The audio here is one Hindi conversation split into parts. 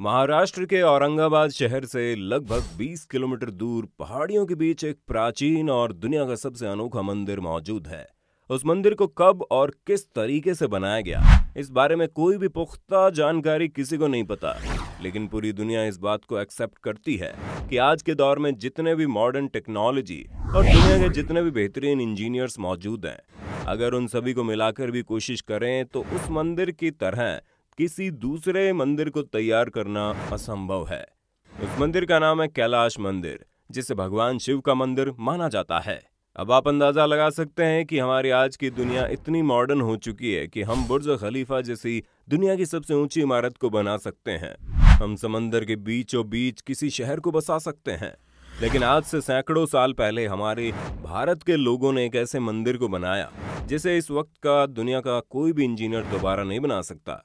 महाराष्ट्र के औरंगाबाद शहर से लगभग 20 किलोमीटर दूर पहाड़ियों के बीच एक प्राचीन और दुनिया का सबसे अनोखा मंदिर मौजूद है उस मंदिर को कब और किस तरीके से बनाया गया इस बारे में कोई भी पुख्ता जानकारी किसी को नहीं पता लेकिन पूरी दुनिया इस बात को एक्सेप्ट करती है कि आज के दौर में जितने भी मॉडर्न टेक्नोलॉजी और दुनिया के जितने भी बेहतरीन इंजीनियर्स मौजूद हैं अगर उन सभी को मिलाकर भी कोशिश करें तो उस मंदिर की तरह किसी दूसरे मंदिर को तैयार करना असंभव है उस मंदिर का नाम है कैलाश मंदिर जिसे भगवान शिव का मंदिर माना जाता है अब आप अंदाज़ा लगा सकते हैं कि हमारी आज की दुनिया इतनी मॉडर्न हो चुकी है कि हम बुर्ज खलीफा जैसी दुनिया की सबसे ऊंची इमारत को बना सकते हैं हम समंदर के बीचों बीच किसी शहर को बसा सकते हैं लेकिन आज से सैकड़ों साल पहले हमारे भारत के लोगों ने एक ऐसे मंदिर को बनाया जिसे इस वक्त का दुनिया का कोई भी इंजीनियर दोबारा नहीं बना सकता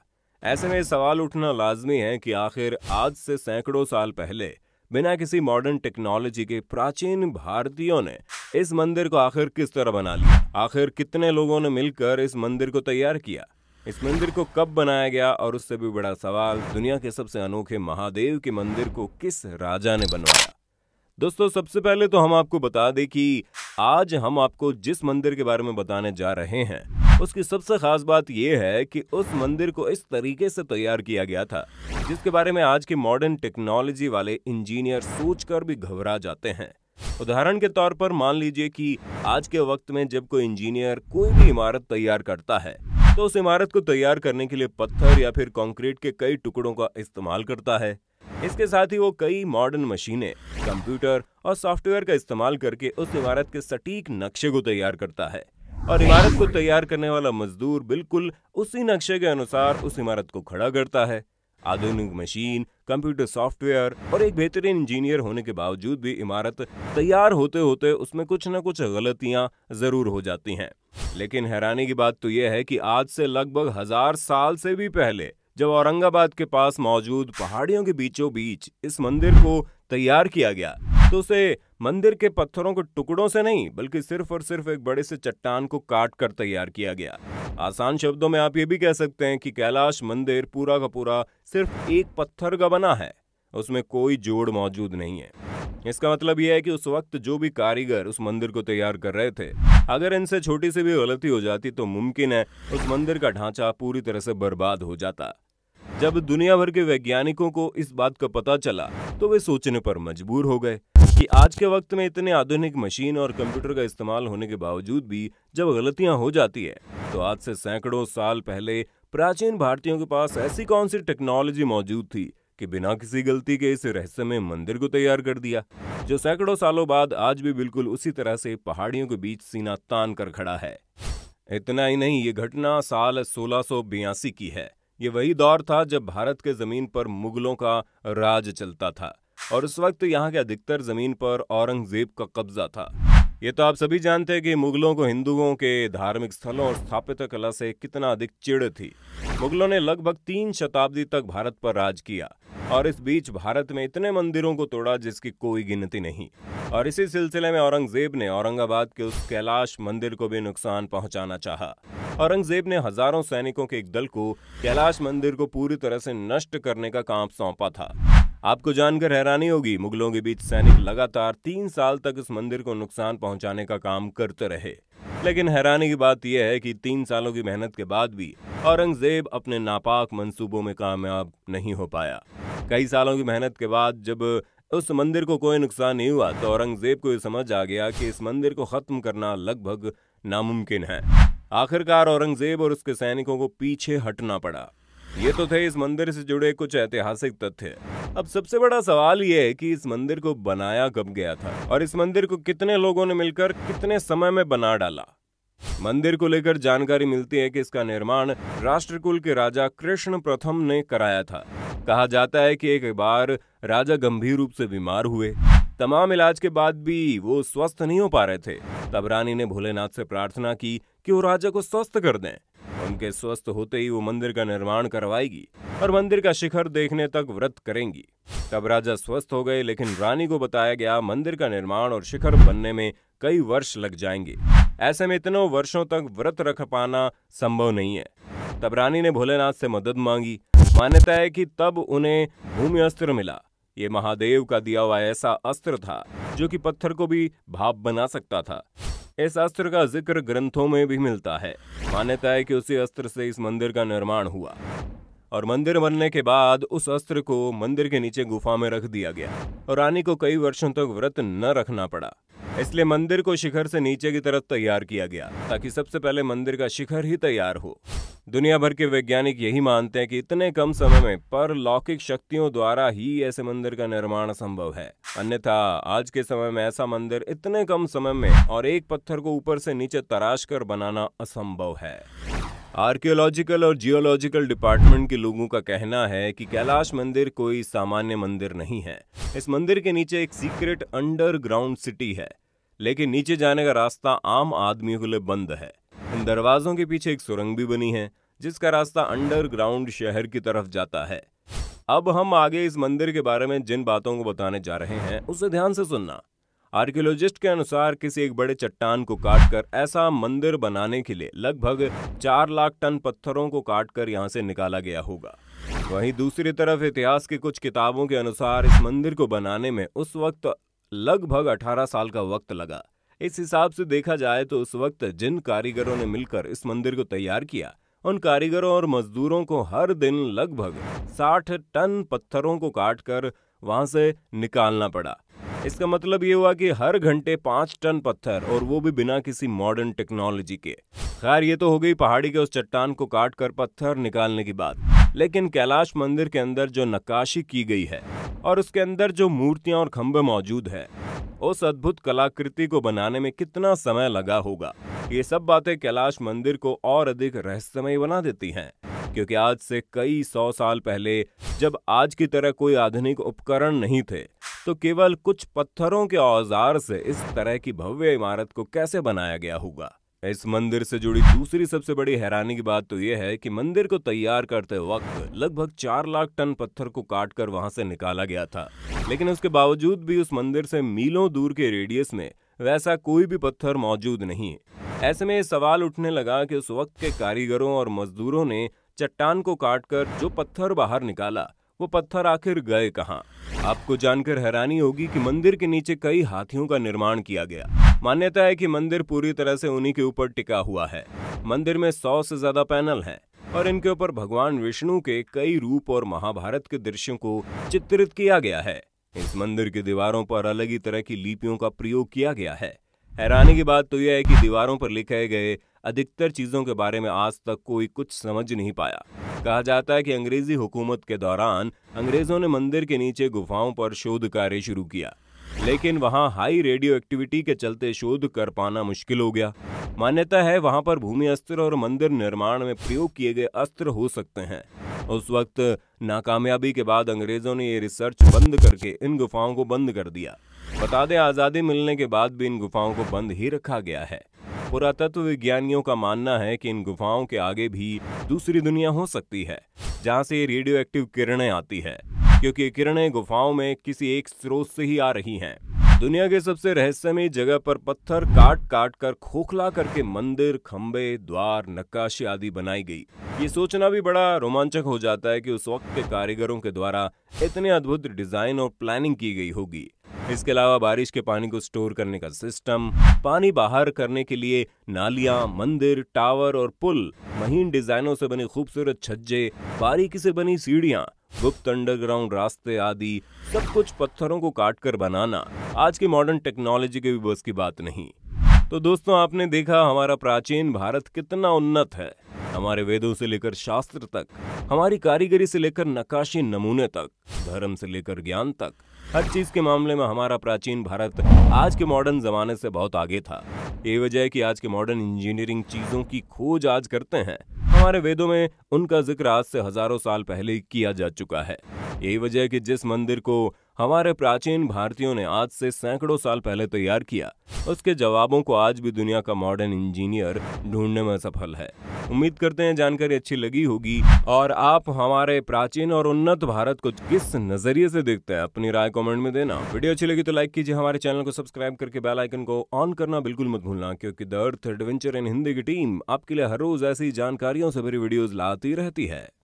ऐसे में सवाल उठना लाजमी है कि आखिर आज से सैकड़ों साल पहले बिना किसी मॉडर्न टेक्नोलॉजी के प्राचीन भारतीयों ने इस मंदिर को आखिर किस तरह बना लिया आखिर कितने लोगों ने मिलकर इस मंदिर को तैयार किया इस मंदिर को कब बनाया गया और उससे भी बड़ा सवाल दुनिया के सबसे अनोखे महादेव के मंदिर को किस राजा ने बनवाया दोस्तों सबसे पहले तो हम आपको बता दें कि आज हम आपको जिस मंदिर के बारे में बताने जा रहे हैं उसकी सबसे खास बात यह है कि उस मंदिर को इस तरीके से तैयार किया गया था जिसके बारे में आज के मॉडर्न टेक्नोलॉजी वाले इंजीनियर सोचकर भी घबरा जाते हैं उदाहरण के तौर पर मान लीजिए कि आज के वक्त में जब कोई इंजीनियर कोई भी इमारत तैयार करता है तो उस इमारत को तैयार करने के लिए पत्थर या फिर कंक्रीट के कई टुकड़ों का इस्तेमाल करता है इसके साथ ही वो कई मॉडर्न मशीनें कंप्यूटर और सॉफ्टवेयर का इस्तेमाल करके उस इमारत के सटीक नक्शे को तैयार करता है और इमारत को तैयार करने वाला मजदूर बिल्कुल उसी नक्शे के अनुसार उस इमारत को खड़ा करता है आधुनिक मशीन कंप्यूटर सॉफ्टवेयर और एक बेहतरीन इंजीनियर होने के बावजूद भी इमारत तैयार होते होते उसमें कुछ न कुछ गलतियां जरूर हो जाती हैं लेकिन हैरानी की बात तो यह है कि आज से लगभग हजार साल से भी पहले जब औरंगाबाद के पास मौजूद पहाड़ियों के बीचों बीच इस मंदिर को तैयार किया गया तो उसे मंदिर के पत्थरों के टुकड़ों से नहीं बल्कि सिर्फ और सिर्फ एक बड़े से चट्टान को काट कर तैयार किया गया आसान शब्दों में आप ये भी कह सकते हैं कि कैलाश मंदिर पूरा का पूरा सिर्फ एक पत्थर का बना है उसमें कोई जोड़ मौजूद नहीं है इसका मतलब यह है कि उस वक्त जो भी कारीगर उस मंदिर को तैयार कर रहे थे अगर इनसे छोटी सी भी गलती हो जाती तो मुमकिन है उस मंदिर का ढांचा पूरी तरह से बर्बाद हो जाता जब दुनिया भर के वैज्ञानिकों को इस बात का पता चला तो वे सोचने पर मजबूर हो गए कि आज के वक्त में इतने आधुनिक मशीन और कंप्यूटर का इस्तेमाल होने के बावजूद भी जब गलतियां हो जाती है तो आज से सैकड़ों साल पहले प्राचीन भारतीयों के पास ऐसी कौन सी टेक्नोलॉजी मौजूद थी कि बिना किसी गलती के इस रहस्यमय मंदिर को तैयार कर दिया जो सैकड़ों सालों बाद आज भी बिल्कुल उसी तरह से पहाड़ियों के बीच सीना तान कर खड़ा है इतना ही नहीं ये घटना साल सोलह की है ये वही दौर था जब भारत के ज़मीन पर मुगलों का राज चलता था और उस वक्त यहाँ के अधिकतर ज़मीन पर औरंगज़ेब का कब्जा था ये तो आप सभी जानते हैं कि मुगलों को हिंदुओं के धार्मिक स्थलों और स्थापित कला से कितना अधिक चिड़ थी मुगलों ने लगभग तीन शताब्दी तक भारत पर राज किया और इस बीच भारत में इतने मंदिरों को तोड़ा जिसकी कोई गिनती नहीं और इसी सिलसिले में औरंगजेब ने औरंगाबाद के उस कैलाश मंदिर को भी नुकसान पहुंचाना चाहा। औरंगजेब ने हजारों सैनिकों के एक दल को कैलाश मंदिर को पूरी तरह से नष्ट करने का काम सौंपा था आपको जानकर हैरानी होगी मुगलों के बीच सैनिक लगातार तीन साल तक इस मंदिर को नुकसान पहुंचाने का काम करते रहे लेकिन हैरानी की बात यह है कि तीन सालों की मेहनत के बाद भी औरंगजेब अपने नापाक मंसूबों में कामयाब नहीं हो पाया कई सालों की मेहनत के बाद जब उस मंदिर को कोई नुकसान नहीं हुआ तो औरंगजेब को यह समझ आ गया कि इस मंदिर को ख़त्म करना लगभग नामुमकिन है आखिरकार औरंगजेब और उसके सैनिकों को पीछे हटना पड़ा ये तो थे इस मंदिर से जुड़े कुछ ऐतिहासिक तथ्य अब सबसे बड़ा सवाल ये है कि इस मंदिर को बनाया कब गया था और इस मंदिर को कितने लोगों ने मिलकर कितने समय में बना डाला मंदिर को लेकर जानकारी मिलती है कि इसका निर्माण राष्ट्रकुल के राजा कृष्ण प्रथम ने कराया था कहा जाता है कि एक बार राजा गंभीर रूप से बीमार हुए तमाम इलाज के बाद भी वो स्वस्थ नहीं हो पा रहे थे तब रानी ने भोलेनाथ से प्रार्थना की कि वो राजा को स्वस्थ कर दें उनके स्वस्थ होते ही वो मंदिर का निर्माण करवाएगी और मंदिर का शिखर देखने तक व्रत करेंगी तब राजा स्वस्थ हो गए लेकिन रानी को बताया गया मंदिर का निर्माण और शिखर बनने में कई वर्ष लग जाएंगे ऐसे में इतनों वर्षों तक व्रत रख पाना संभव नहीं है तब रानी ने भोलेनाथ से मदद मांगी मान्यता है कि तब उन्हें भूमि अस्त्र मिला ये महादेव का दिया हुआ ऐसा अस्त्र था जो कि पत्थर को भी भाप बना सकता था इस अस्त्र का जिक्र ग्रंथों में भी मिलता है मान्यता है कि उसी अस्त्र से इस मंदिर का निर्माण हुआ और मंदिर बनने के बाद उस अस्त्र को मंदिर के नीचे गुफा में रख दिया गया और रानी को कई वर्षों तक व्रत न रखना पड़ा इसलिए मंदिर को शिखर से नीचे की तरफ तैयार किया गया ताकि सबसे पहले मंदिर का शिखर ही तैयार हो दुनिया भर के वैज्ञानिक यही मानते हैं कि इतने कम समय में पर लौकिक शक्तियों द्वारा ही ऐसे मंदिर का निर्माण संभव है अन्यथा आज के समय में ऐसा मंदिर इतने कम समय में और एक पत्थर को ऊपर से नीचे तराश कर बनाना असंभव है आर्कियोलॉजिकल और जियोलॉजिकल डिपार्टमेंट के लोगों का कहना है कि कैलाश मंदिर कोई सामान्य मंदिर नहीं है इस मंदिर के नीचे एक सीक्रेट अंडरग्राउंड सिटी है लेकिन नीचे जाने का रास्ता आम आदमियों के लिए बंद है इन दरवाजों के पीछे एक सुरंग भी बनी है जिसका रास्ता अंडरग्राउंड शहर की तरफ जाता है अब हम आगे इस मंदिर के बारे में जिन बातों को बताने जा रहे हैं उसे ध्यान से सुनना आर्कियोलॉजिस्ट के अनुसार किसी एक बड़े चट्टान को काटकर ऐसा मंदिर बनाने के लिए लगभग चार लाख टन पत्थरों को काटकर यहाँ से निकाला गया होगा वहीं दूसरी तरफ इतिहास की कुछ किताबों के अनुसार इस मंदिर को बनाने में उस वक्त लगभग 18 साल का वक्त लगा इस हिसाब से देखा जाए तो उस वक्त जिन कारीगरों ने मिलकर इस मंदिर को तैयार किया उन कारीगरों और मजदूरों को हर दिन लगभग 60 टन पत्थरों को काटकर वहां से निकालना पड़ा इसका मतलब ये हुआ कि हर घंटे पांच टन पत्थर और वो भी बिना किसी मॉडर्न टेक्नोलॉजी के खैर ये तो हो गई पहाड़ी के उस चट्टान को काटकर पत्थर निकालने की बात लेकिन कैलाश मंदिर के अंदर जो नक्काशी की गई है और उसके अंदर जो मूर्तियां और खंभे मौजूद है उस अद्भुत कलाकृति को बनाने में कितना समय लगा होगा ये सब बातें कैलाश मंदिर को और अधिक रहस्यमय बना देती हैं क्योंकि आज से कई सौ साल पहले जब आज की तरह कोई आधुनिक उपकरण नहीं थे तो केवल कुछ पत्थरों के औजार से इस तरह की भव्य इमारत को कैसे बनाया गया होगा इस मंदिर से जुड़ी दूसरी सबसे बड़ी हैरानी की बात तो यह है कि मंदिर को तैयार करते वक्त लगभग चार लाख टन पत्थर को काट कर वहां से निकाला गया था लेकिन उसके बावजूद भी उस मंदिर से मीलों दूर के रेडियस में वैसा कोई भी पत्थर मौजूद नहीं ऐसे में सवाल उठने लगा कि उस वक्त के कारीगरों और मजदूरों ने चट्टान को काटकर जो पत्थर बाहर निकाला वो पत्थर आखिर गए कहाँ आपको जानकर हैरानी होगी कि मंदिर के नीचे कई हाथियों का निर्माण किया गया मान्यता है कि मंदिर पूरी तरह से उन्हीं के ऊपर टिका हुआ है मंदिर में सौ से ज्यादा पैनल हैं और इनके ऊपर भगवान विष्णु के कई रूप और महाभारत के दृश्यों को चित्रित किया गया है इस मंदिर की दीवारों पर अलग ही तरह की लिपियों का प्रयोग किया गया है हैरानी की बात तो यह है कि दीवारों पर लिखे गए अधिकतर चीजों के बारे में आज तक कोई कुछ समझ नहीं पाया कहा जाता है कि अंग्रेजी हुकूमत के दौरान अंग्रेजों ने मंदिर के नीचे गुफाओं पर शोध कार्य शुरू किया लेकिन वहां हाई रेडियो एक्टिविटी के चलते शोध कर पाना मुश्किल हो गया मान्यता है वहां पर भूमि अस्त्र और मंदिर निर्माण में प्रयोग किए गए अस्त्र हो सकते हैं उस वक्त नाकामयाबी के बाद अंग्रेजों ने ये रिसर्च बंद करके इन गुफाओं को बंद कर दिया बता दें आज़ादी मिलने के बाद भी इन गुफाओं को बंद ही रखा गया है पुरातत्व विज्ञानियों का मानना है कि इन गुफाओं के आगे भी दूसरी दुनिया हो सकती है जहाँ से ये रेडियो एक्टिव किरणें आती है क्योंकि किरणें गुफाओं में किसी एक स्रोत से ही आ रही हैं। दुनिया के सबसे रहस्यमय जगह पर पत्थर काट काट कर खोखला करके मंदिर खम्बे द्वार नक्काशी आदि बनाई गई ये सोचना भी बड़ा रोमांचक हो जाता है कि उस वक्त के कारीगरों के द्वारा इतने अद्भुत डिजाइन और प्लानिंग की गई होगी इसके अलावा बारिश के पानी को स्टोर करने का सिस्टम पानी बाहर करने के लिए नालियां मंदिर टावर और पुल महीन डिजाइनों से बने खूबसूरत छज्जे बारीकी से बनी सीढ़ियां गुप्त अंडरग्राउंड रास्ते आदि सब कुछ पत्थरों को काट कर बनाना आज के मॉडर्न टेक्नोलॉजी के भी बस की बात नहीं तो दोस्तों आपने देखा हमारा प्राचीन भारत कितना उन्नत है हमारे वेदों से लेकर शास्त्र तक हमारी कारीगरी से लेकर नकाशी नमूने तक धर्म से लेकर ज्ञान तक हर चीज के मामले में हमारा प्राचीन भारत आज के मॉडर्न जमाने से बहुत आगे था ये वजह कि आज के मॉडर्न इंजीनियरिंग चीजों की खोज आज करते हैं हमारे वेदों में उनका जिक्र आज से हजारों साल पहले किया जा चुका है यही वजह है कि जिस मंदिर को हमारे प्राचीन भारतीयों ने आज से सैकड़ों साल पहले तैयार किया उसके जवाबों को आज भी दुनिया का मॉडर्न इंजीनियर ढूंढने में सफल है उम्मीद करते हैं जानकारी अच्छी लगी होगी और आप हमारे प्राचीन और उन्नत भारत को किस नजरिए से देखते हैं अपनी राय कमेंट में देना वीडियो अच्छी लगी तो लाइक कीजिए हमारे चैनल को सब्सक्राइब करके बेल आइकन को ऑन करना बिल्कुल मत भूलना क्योंकि the Earth Adventure in Hindi की टीम आपके लिए हर रोज ऐसी जानकारियों से भरी वीडियोज लाती रहती है